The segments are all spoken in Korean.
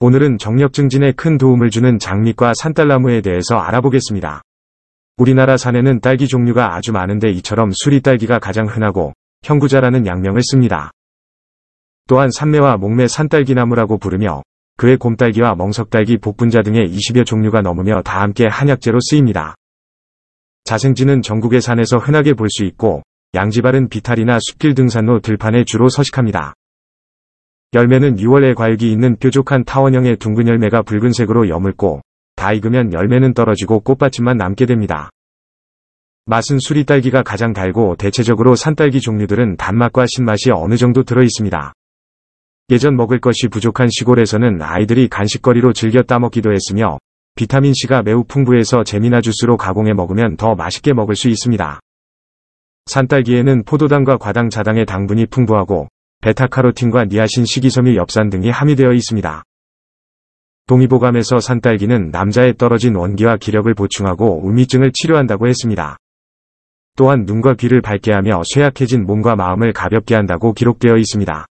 오늘은 정력 증진에 큰 도움을 주는 장미과 산딸나무에 대해서 알아보겠습니다. 우리나라 산에는 딸기 종류가 아주 많은데 이처럼 수리딸기가 가장 흔하고 형구자라는 양명을 씁니다. 또한 산매와 목매 산딸기나무라고 부르며 그의 곰딸기와 멍석딸기 복분자 등의 20여 종류가 넘으며 다 함께 한약재로 쓰입니다. 자생지는 전국의 산에서 흔하게 볼 수 있고 양지발은 비탈이나 숲길 등산로 들판에 주로 서식합니다. 열매는 6월에 과육이 있는 뾰족한 타원형의 둥근 열매가 붉은색으로 여물고 다 익으면 열매는 떨어지고 꽃받침만 남게 됩니다. 맛은 수리딸기가 가장 달고 대체적으로 산딸기 종류들은 단맛과 신맛이 어느 정도 들어있습니다. 예전 먹을 것이 부족한 시골에서는 아이들이 간식거리로 즐겨 따먹기도 했으며 비타민C가 매우 풍부해서 잼미나 주스로 가공해 먹으면 더 맛있게 먹을 수 있습니다. 산딸기에는 포도당과 과당 자당의 당분이 풍부하고 베타카로틴과 니아신 식이섬유 엽산 등이 함유되어 있습니다. 동의보감에서 산딸기는 남자의 떨어진 원기와 기력을 보충하고 우미증을 치료한다고 했습니다. 또한 눈과 귀를 밝게 하며 쇠약해진 몸과 마음을 가볍게 한다고 기록되어 있습니다.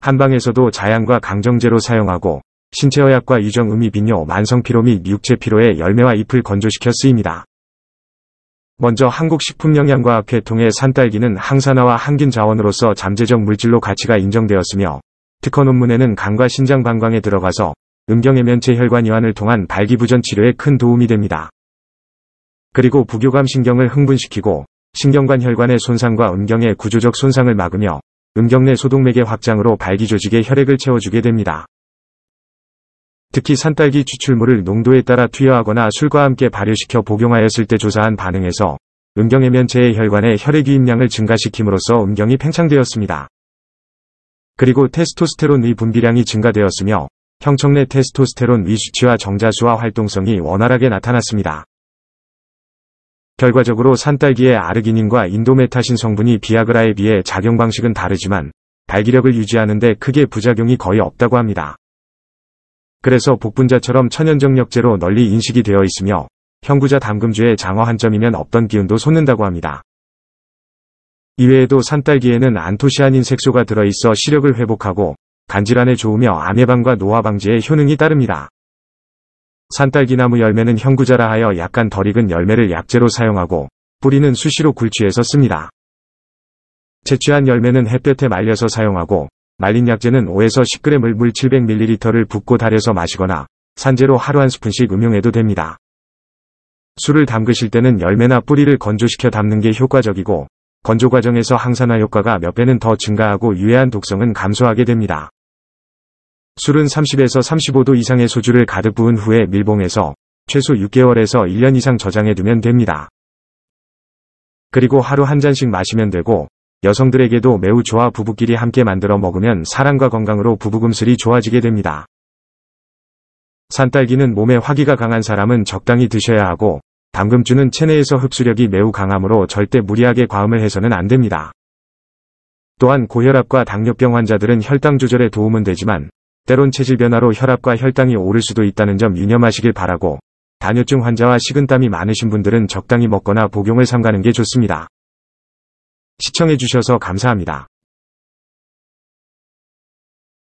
한방에서도 자양과 강정제로 사용하고 신체허약과 유정음이 빈뇨, 만성피로 및육체피로의 열매와 잎을 건조시켜 쓰입니다. 먼저 한국식품영양과 계통의 산딸기는 항산화와 항균 자원으로서 잠재적 물질로 가치가 인정되었으며 특허 논문에는 간과 신장 방광에 들어가서 음경의면체 혈관 이완을 통한 발기부전 치료에 큰 도움이 됩니다. 그리고 부교감 신경을 흥분시키고 신경관 혈관의 손상과 음경의 구조적 손상을 막으며 음경 내 소동맥의 확장으로 발기 조직에 혈액을 채워주게 됩니다. 특히 산딸기 추출물을 농도에 따라 투여하거나 술과 함께 발효시켜 복용하였을 때 조사한 반응에서 음경의면체의 혈관의 혈액이입량을 증가시킴으로써 음경이 팽창되었습니다. 그리고 테스토스테론의 분비량이 증가되었으며 형청 내 테스토스테론 위 수치와 정자수와 활동성이 원활하게 나타났습니다. 결과적으로 산딸기의 아르기닌과 인도메타신 성분이 비아그라에 비해 작용 방식은 다르지만 발기력을 유지하는 데 크게 부작용이 거의 없다고 합니다. 그래서 복분자처럼 천연정력제로 널리 인식이 되어 있으며 현구자 담금주의 장어한 점이면 없던 기운도 솟는다고 합니다. 이외에도 산딸기에는 안토시아닌 색소가 들어있어 시력을 회복하고 간질환에 좋으며 암예방과 노화 방지에 효능이 따릅니다. 산딸기나무 열매는 현구자라 하여 약간 덜 익은 열매를 약재로 사용하고 뿌리는 수시로 굴취해서 씁니다. 채취한 열매는 햇볕에 말려서 사용하고 말린 약재는 5에서 10g을 물 700ml를 붓고 달여서 마시거나 산재로 하루 한 스푼씩 음용해도 됩니다. 술을 담그실 때는 열매나 뿌리를 건조시켜 담는 게 효과적이고 건조 과정에서 항산화 효과가 몇 배는 더 증가하고 유해한 독성은 감소하게 됩니다. 술은 30에서 35도 이상의 소주를 가득 부은 후에 밀봉해서 최소 6개월에서 1년 이상 저장해두면 됩니다. 그리고 하루 한 잔씩 마시면 되고 여성들에게도 매우 좋아 부부끼리 함께 만들어 먹으면 사랑과 건강으로 부부금슬이 좋아지게 됩니다. 산딸기는 몸에 화기가 강한 사람은 적당히 드셔야 하고 당금주는 체내에서 흡수력이 매우 강하므로 절대 무리하게 과음을 해서는 안 됩니다. 또한 고혈압과 당뇨병 환자들은 혈당 조절에 도움은 되지만 때론 체질 변화로 혈압과 혈당이 오를 수도 있다는 점 유념하시길 바라고 다뇨증 환자와 식은땀이 많으신 분들은 적당히 먹거나 복용을 삼가는 게 좋습니다. 시청해주셔서 감사합니다.